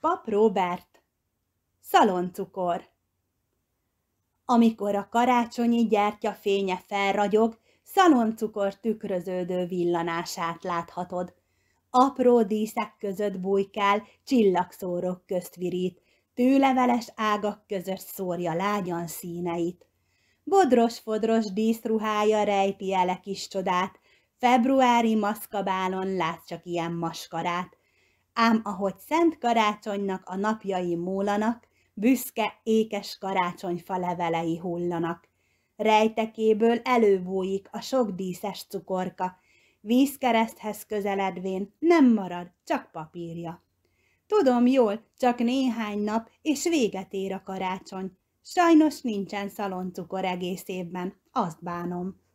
Pap Robert Szaloncukor Amikor a karácsonyi gyertya fénye felragyog, szaloncukor tükröződő villanását láthatod. Apró díszek között bujkál, csillagszórok közt virít, tőleveles ágak között szórja lágyan színeit. Bodros-fodros díszruhája rejti ele kis csodát, februári maszkabálon lát csak ilyen maskarát ám ahogy Szent Karácsonynak a napjai múlanak, büszke ékes karácsonyfa levelei hullanak. Rejtekéből előbújik a sok díszes cukorka, vízkereszthez közeledvén nem marad, csak papírja. Tudom jól, csak néhány nap, és véget ér a karácsony. Sajnos nincsen szaloncukor egész évben, azt bánom.